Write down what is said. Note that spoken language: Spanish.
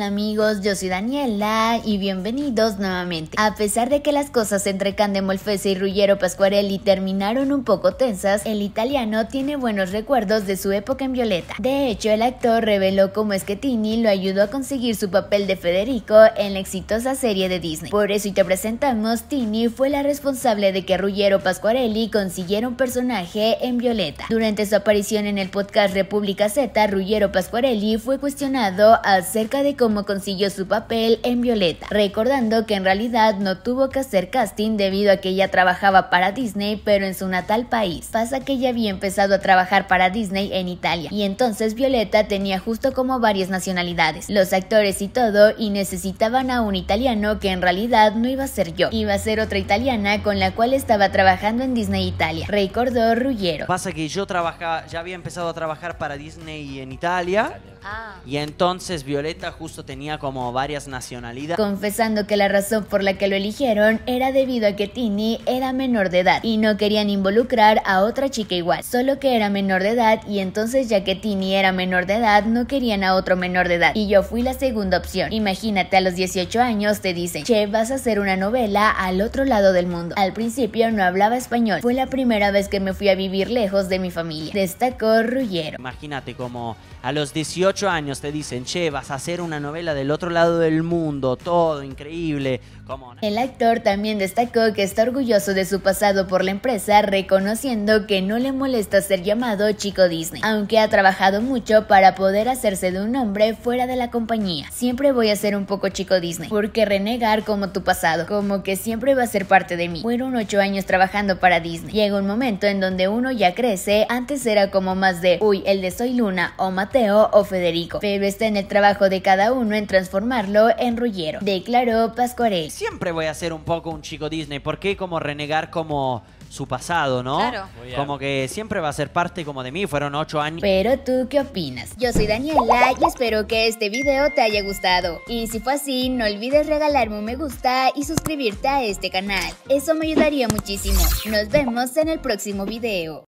amigos? Yo soy Daniela y bienvenidos nuevamente. A pesar de que las cosas entre Candemolfese y Ruggiero Pasquarelli terminaron un poco tensas, el italiano tiene buenos recuerdos de su época en Violeta. De hecho, el actor reveló cómo es que Tini lo ayudó a conseguir su papel de Federico en la exitosa serie de Disney. Por eso y te presentamos, Tini fue la responsable de que Ruggiero Pasquarelli consiguiera un personaje en Violeta. Durante su aparición en el podcast República Z, Ruggiero Pasquarelli fue cuestionado acerca de ...como consiguió su papel en Violeta, recordando que en realidad no tuvo que hacer casting debido a que ella trabajaba para Disney pero en su natal país. Pasa que ya había empezado a trabajar para Disney en Italia y entonces Violeta tenía justo como varias nacionalidades, los actores y todo y necesitaban a un italiano que en realidad no iba a ser yo, iba a ser otra italiana con la cual estaba trabajando en Disney Italia, recordó Ruggiero. Pasa que yo trabajaba, ya había empezado a trabajar para Disney en Italia, ah. y entonces Violeta justo tenía como varias nacionalidades. Confesando que la razón por la que lo eligieron era debido a que Tini era menor de edad y no querían involucrar a otra chica igual, solo que era menor de edad y entonces ya que Tini era menor de edad no querían a otro menor de edad y yo fui la segunda opción. Imagínate a los 18 años te dicen, che, vas a hacer una novela al otro lado del mundo. Al principio no hablaba español, fue la primera vez que me fui a vivir lejos de mi familia, destacó Ruyero Imagínate como a los 18 años te dicen, che, vas a hacer una novela del otro lado del mundo, todo increíble. El actor también destacó que está orgulloso de su pasado por la empresa, reconociendo que no le molesta ser llamado chico Disney, aunque ha trabajado mucho para poder hacerse de un nombre fuera de la compañía. Siempre voy a ser un poco chico Disney, porque renegar como tu pasado, como que siempre va a ser parte de mí. Fueron ocho años trabajando para Disney. Llega un momento en donde uno ya crece, antes era como más de, uy, el de Soy Luna o Mateo o Federico, pero está en el trabajo de cada uno uno en transformarlo en rullero, declaró Pascual. Siempre voy a ser un poco un chico Disney, porque como renegar como su pasado, ¿no? Claro. Como que siempre va a ser parte como de mí, fueron ocho años. Pero tú, ¿qué opinas? Yo soy Daniela y espero que este video te haya gustado. Y si fue así, no olvides regalarme un me gusta y suscribirte a este canal. Eso me ayudaría muchísimo. Nos vemos en el próximo video.